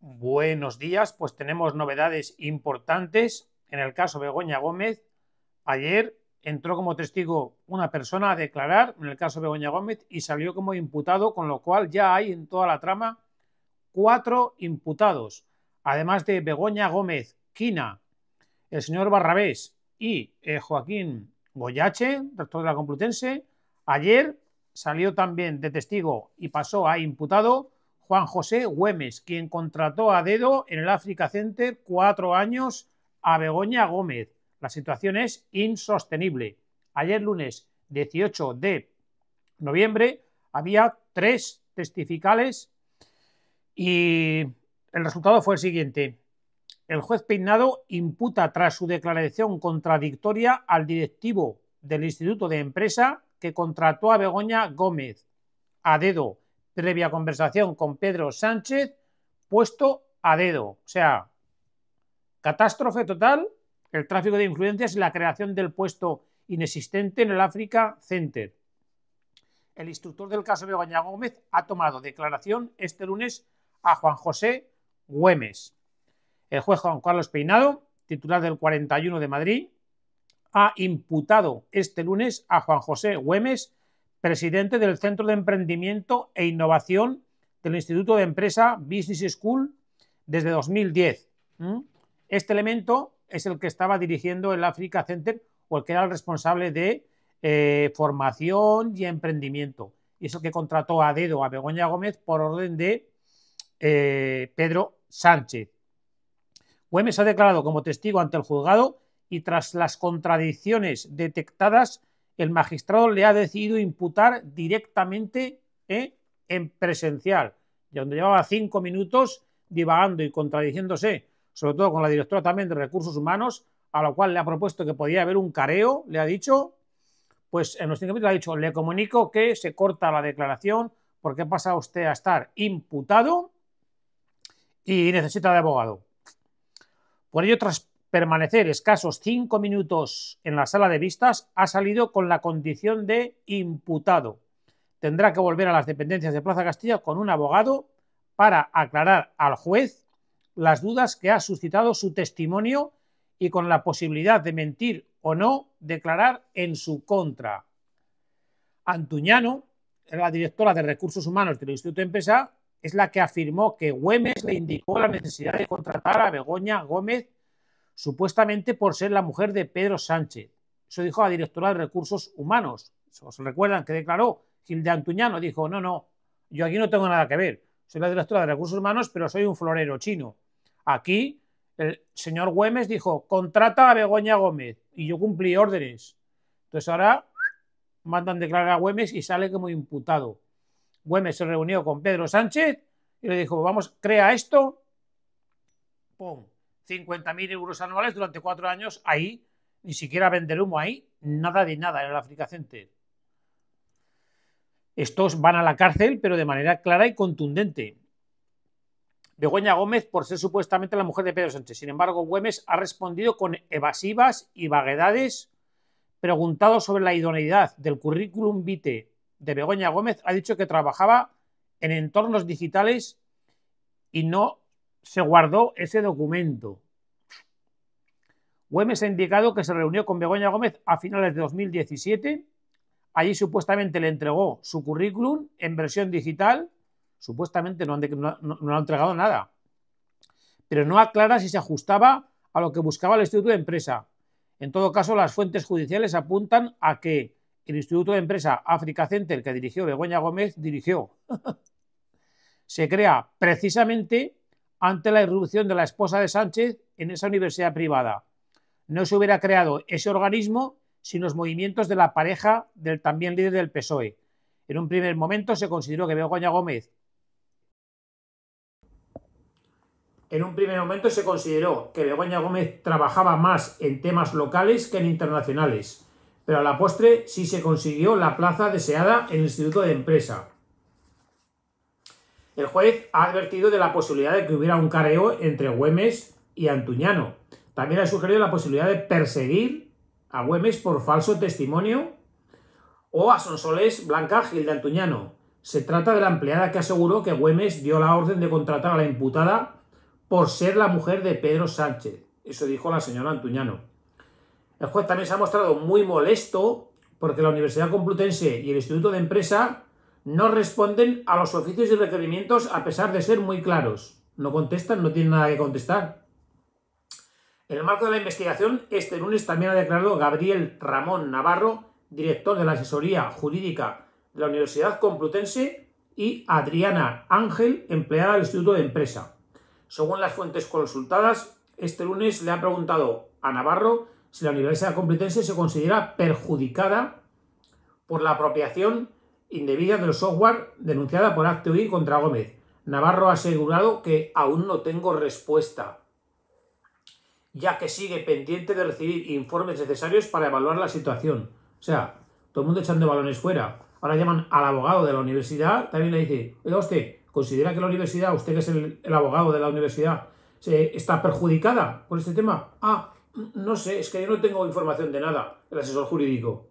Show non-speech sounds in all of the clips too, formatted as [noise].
Buenos días, pues tenemos novedades importantes. En el caso Begoña Gómez, ayer entró como testigo una persona a declarar, en el caso Begoña Gómez, y salió como imputado, con lo cual ya hay en toda la trama cuatro imputados, además de Begoña Gómez, Quina, el señor Barrabés y eh, Joaquín Goyache, doctor de la Complutense. Ayer salió también de testigo y pasó a imputado Juan José Güemes, quien contrató a dedo en el Africa Center cuatro años a Begoña Gómez. La situación es insostenible. Ayer lunes 18 de noviembre había tres testificales y el resultado fue el siguiente. El juez Peinado imputa tras su declaración contradictoria al directivo del Instituto de Empresa que contrató a Begoña Gómez a dedo previa conversación con Pedro Sánchez, puesto a dedo. O sea, catástrofe total, el tráfico de influencias y la creación del puesto inexistente en el África Center. El instructor del caso Begoña Gómez ha tomado declaración este lunes a Juan José Güemes. El juez Juan Carlos Peinado, titular del 41 de Madrid, ha imputado este lunes a Juan José Güemes presidente del Centro de Emprendimiento e Innovación del Instituto de Empresa Business School desde 2010. Este elemento es el que estaba dirigiendo el Africa Center o el que era el responsable de eh, formación y emprendimiento. Y es el que contrató a dedo a Begoña Gómez por orden de eh, Pedro Sánchez. Güemes ha declarado como testigo ante el juzgado y tras las contradicciones detectadas el magistrado le ha decidido imputar directamente ¿eh? en presencial, donde llevaba cinco minutos divagando y contradiciéndose, sobre todo con la directora también de recursos humanos, a lo cual le ha propuesto que podía haber un careo, le ha dicho, pues en los cinco minutos le ha dicho, le comunico que se corta la declaración porque pasa usted a estar imputado y necesita de abogado. Por ello, tras permanecer escasos cinco minutos en la sala de vistas, ha salido con la condición de imputado. Tendrá que volver a las dependencias de Plaza Castilla con un abogado para aclarar al juez las dudas que ha suscitado su testimonio y con la posibilidad de mentir o no declarar en su contra. Antuñano, la directora de Recursos Humanos del Instituto Empresa, es la que afirmó que Güemes le indicó la necesidad de contratar a Begoña Gómez supuestamente por ser la mujer de Pedro Sánchez. Eso dijo la directora de Recursos Humanos. ¿Os recuerdan que declaró Gilde Antuñano? Dijo, no, no, yo aquí no tengo nada que ver. Soy la directora de Recursos Humanos, pero soy un florero chino. Aquí el señor Güemes dijo, contrata a Begoña Gómez. Y yo cumplí órdenes. Entonces ahora mandan declarar a Güemes y sale como imputado. Güemes se reunió con Pedro Sánchez y le dijo, vamos, crea esto. ¡Pum! 50.000 euros anuales durante cuatro años ahí, ni siquiera vender humo ahí, nada de nada en el África Center. Estos van a la cárcel, pero de manera clara y contundente. Begoña Gómez por ser supuestamente la mujer de Pedro Sánchez. Sin embargo, Güemes ha respondido con evasivas y vaguedades. Preguntado sobre la idoneidad del currículum vitae de Begoña Gómez, ha dicho que trabajaba en entornos digitales y no se guardó ese documento. Güemes ha indicado que se reunió con Begoña Gómez a finales de 2017. Allí supuestamente le entregó su currículum en versión digital. Supuestamente no, han no, ha entregado nada. Pero no aclara si se ajustaba a lo que buscaba el Instituto de Empresa. En todo caso, las fuentes judiciales apuntan a que el Instituto de Empresa África Center que dirigió Begoña Gómez dirigió. [laughs] se crea precisamente ante la irrupción de la esposa de Sánchez en esa universidad privada. No se hubiera creado ese organismo sin los movimientos de la pareja del también líder del PSOE. En un primer momento se consideró que Begoña Gómez En un primer momento se consideró que Gómez trabajaba más en temas locales que en internacionales, pero a la postre sí se consiguió la plaza deseada en el Instituto de Empresa. El juez ha advertido de la posibilidad de que hubiera un careo entre Güemes y Antuñano. También ha sugerido la posibilidad de perseguir a Güemes por falso testimonio o a Sonsoles Blanca Gil de Antuñano. Se trata de la empleada que aseguró que Güemes dio la orden de contratar a la imputada por ser la mujer de Pedro Sánchez. Eso dijo la señora Antuñano. El juez también se ha mostrado muy molesto porque la Universidad Complutense y el Instituto de Empresa no responden a los oficios y requerimientos a pesar de ser muy claros. No contestan, no tienen nada que contestar. En el marco de la investigación, este lunes también ha declarado Gabriel Ramón Navarro, director de la asesoría jurídica de la Universidad Complutense, y Adriana Ángel, empleada del Instituto de Empresa. Según las fuentes consultadas, este lunes le ha preguntado a Navarro si la Universidad Complutense se considera perjudicada por la apropiación indebida del software denunciada por UI contra Gómez. Navarro ha asegurado que aún no tengo respuesta, ya que sigue pendiente de recibir informes necesarios para evaluar la situación. O sea, todo el mundo echando balones fuera. Ahora llaman al abogado de la universidad, también le dice, oiga usted, ¿considera que la universidad, usted que es el, abogado de la universidad, se, está perjudicada por este tema? Ah, no sé, es que yo no tengo información de nada, el asesor jurídico.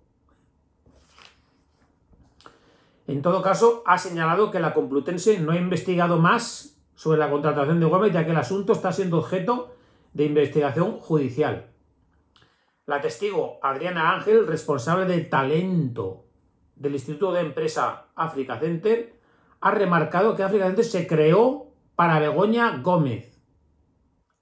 En todo caso, ha señalado que la Complutense no ha investigado más sobre la contratación de Gómez, ya que el asunto está siendo objeto de investigación judicial. La testigo Adriana Ángel, responsable de talento del Instituto de Empresa África Center, ha remarcado que África Center se creó para Begoña Gómez,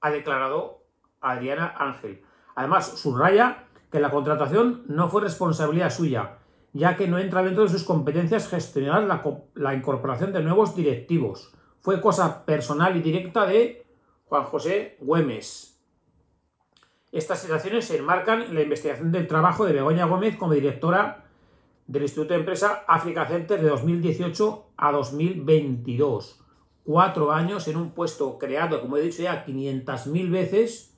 ha declarado Adriana Ángel. Además, subraya que la contratación no fue responsabilidad suya, ya que no entra dentro de sus competencias gestionar la, incorporación de nuevos directivos. Fue cosa personal y directa de Juan José Güemes. Estas situaciones se enmarcan en la investigación del trabajo de Begoña Gómez como directora del Instituto de Empresa África Center de 2018 a 2022. Cuatro años en un puesto creado, como he dicho ya, 500.000 veces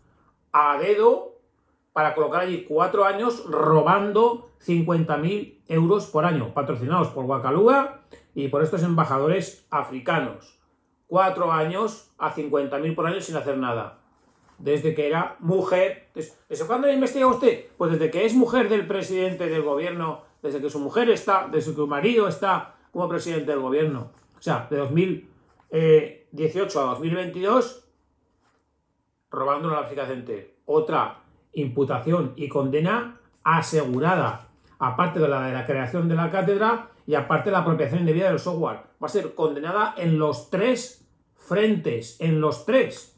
a dedo para colocar allí cuatro años robando 50.000 euros por año, patrocinados por Guacaluga y por estos embajadores africanos. Cuatro años a 50.000 por año sin hacer nada. Desde que era mujer. ¿Desde cuándo investiga usted? Pues desde que es mujer del presidente del gobierno, desde que su mujer está, desde que su marido está como presidente del gobierno. O sea, de 2018 eh, a 2022, robando la África Central. Otra imputación y condena asegurada, aparte de la de la creación de la cátedra y aparte de la apropiación indebida del software. Va a ser condenada en los tres frentes, en los tres.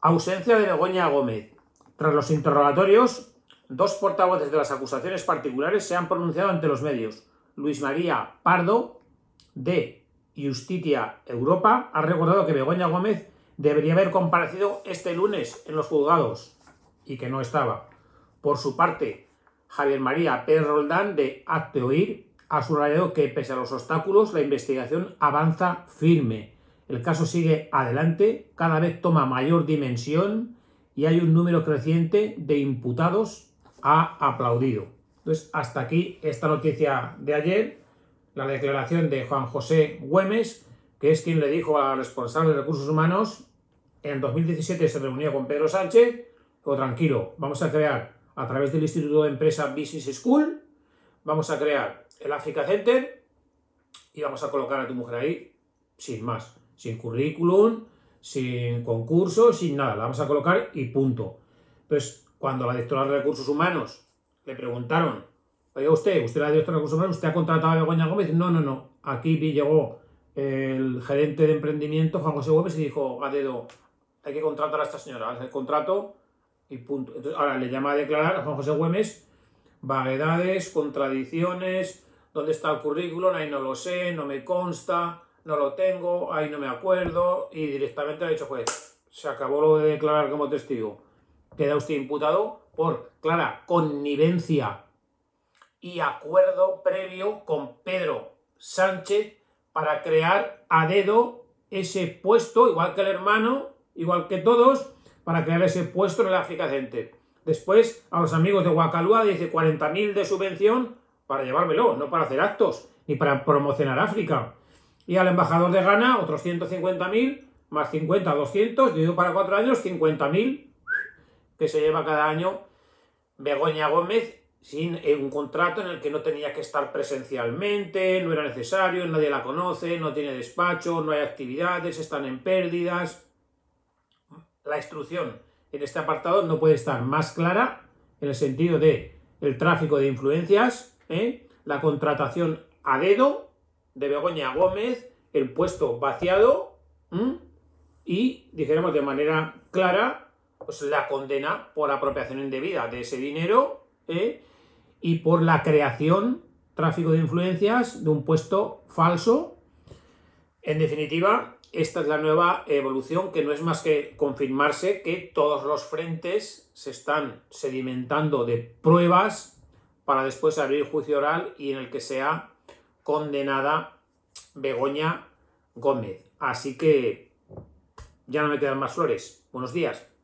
Ausencia de Begoña Gómez. Tras los interrogatorios, dos portavoces de las acusaciones particulares se han pronunciado ante los medios. Luis María Pardo, de Justitia Europa, ha recordado que Begoña Gómez debería haber comparecido este lunes en los juzgados y que no estaba. Por su parte, Javier María Pérez Roldán de Acte Oír ha subrayado que pese a los obstáculos la investigación avanza firme. El caso sigue adelante, cada vez toma mayor dimensión y hay un número creciente de imputados ha aplaudido. Entonces, pues hasta aquí esta noticia de ayer, la declaración de Juan José Güemes, que es quien le dijo al responsable de recursos humanos, en 2017 se reunía con Pedro Sánchez, o tranquilo, vamos a crear a través del Instituto de Empresa Business School, vamos a crear el Africa Center y vamos a colocar a tu mujer ahí sin más, sin currículum, sin concurso, sin nada, la vamos a colocar y punto. Pues cuando la directora de recursos humanos le preguntaron, oye usted, usted la directora de recursos humanos, usted ha contratado a Begoña Gómez, no, no, no, aquí llegó el gerente de emprendimiento, Juan José Gómez, y dijo a dedo, hay que contratar a esta señora, el contrato y punto. ahora le llama a declarar a Juan José Güemes vaguedades, contradicciones, dónde está el currículum, ahí no lo sé, no me consta, no lo tengo, ahí no me acuerdo, y directamente ha dicho, pues, se acabó lo de declarar como testigo. Queda usted imputado por clara connivencia y acuerdo previo con Pedro Sánchez para crear a dedo ese puesto, igual que el hermano, igual que todos, para crear ese puesto en el África Center. Después, a los amigos de Guacalúa dice 40.000 de subvención para llevármelo, no para hacer actos, ni para promocionar África. Y al embajador de Ghana, otros 150.000, más 50, 200, yo para cuatro años, 50.000, que se lleva cada año Begoña Gómez sin eh, un contrato en el que no tenía que estar presencialmente, no era necesario, nadie la conoce, no tiene despacho, no hay actividades, están en pérdidas. La instrucción en este apartado no puede estar más clara en el sentido de el tráfico de influencias, ¿eh? la contratación a dedo de Begoña Gómez, el puesto vaciado y, dijéramos de manera clara, pues la condena por apropiación indebida de ese dinero ¿eh? y por la creación, tráfico de influencias, de un puesto falso. En definitiva, esta es la nueva evolución que no es más que confirmarse que todos los frentes se están sedimentando de pruebas para después abrir juicio oral y en el que sea condenada Begoña Gómez. Así que ya no me quedan más flores. Buenos días.